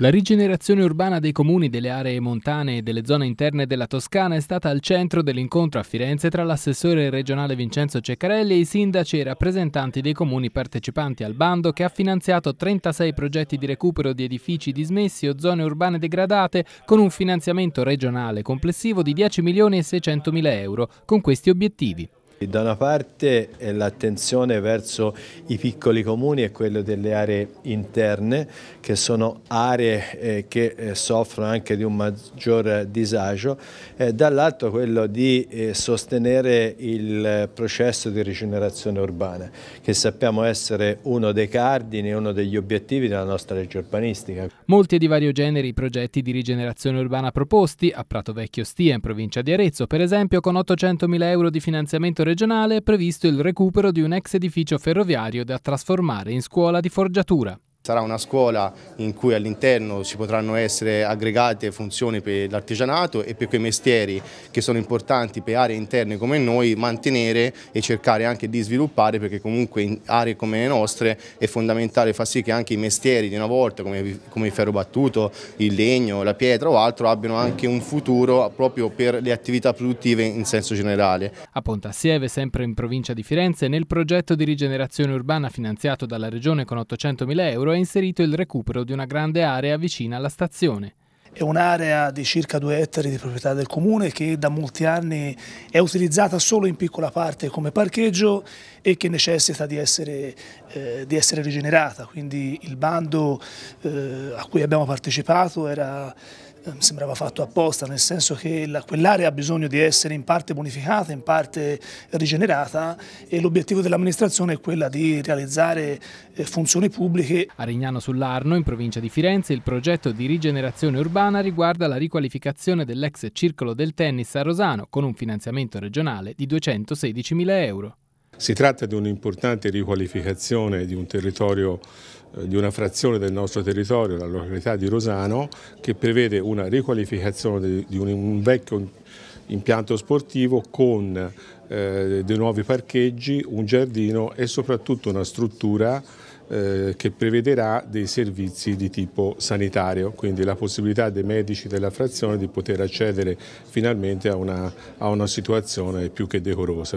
La rigenerazione urbana dei comuni delle aree montane e delle zone interne della Toscana è stata al centro dell'incontro a Firenze tra l'assessore regionale Vincenzo Ceccarelli e i sindaci e i rappresentanti dei comuni partecipanti al bando che ha finanziato 36 progetti di recupero di edifici dismessi o zone urbane degradate con un finanziamento regionale complessivo di 10 milioni e 600 mila euro con questi obiettivi. Da una parte eh, l'attenzione verso i piccoli comuni e quello delle aree interne, che sono aree eh, che eh, soffrono anche di un maggior disagio, dall'altro quello di sostenere il processo di rigenerazione urbana, che sappiamo essere uno dei cardini, uno degli obiettivi della nostra legge urbanistica. Molti e di vario genere i progetti di rigenerazione urbana proposti, a Prato Vecchio Stia in provincia di Arezzo, per esempio con 800.000 euro di finanziamento regionale è previsto il recupero di un ex edificio ferroviario da trasformare in scuola di forgiatura. Sarà una scuola in cui all'interno ci potranno essere aggregate funzioni per l'artigianato e per quei mestieri che sono importanti per aree interne come noi mantenere e cercare anche di sviluppare perché comunque in aree come le nostre è fondamentale far sì che anche i mestieri di una volta come, come il ferro battuto, il legno, la pietra o altro abbiano anche un futuro proprio per le attività produttive in senso generale. A Pontassieve, sempre in provincia di Firenze, nel progetto di rigenerazione urbana finanziato dalla Regione con 800.000 euro è inserito il recupero di una grande area vicina alla stazione. È un'area di circa due ettari di proprietà del comune che da molti anni è utilizzata solo in piccola parte come parcheggio e che necessita di essere, eh, di essere rigenerata. Quindi il bando eh, a cui abbiamo partecipato era eh, mi sembrava fatto apposta, nel senso che quell'area ha bisogno di essere in parte bonificata, in parte rigenerata e l'obiettivo dell'amministrazione è quella di realizzare eh, funzioni pubbliche. A Rignano sull'Arno, in provincia di Firenze, il progetto di rigenerazione urbana riguarda la riqualificazione dell'ex circolo del tennis a Rosano con un finanziamento regionale di 216.000 euro. Si tratta di un'importante riqualificazione di un territorio eh, di una frazione del nostro territorio, la località di Rosano, che prevede una riqualificazione di un vecchio impianto sportivo con eh, dei nuovi parcheggi, un giardino e soprattutto una struttura eh, che prevederà dei servizi di tipo sanitario, quindi la possibilità dei medici della frazione di poter accedere finalmente a una, a una situazione più che decorosa.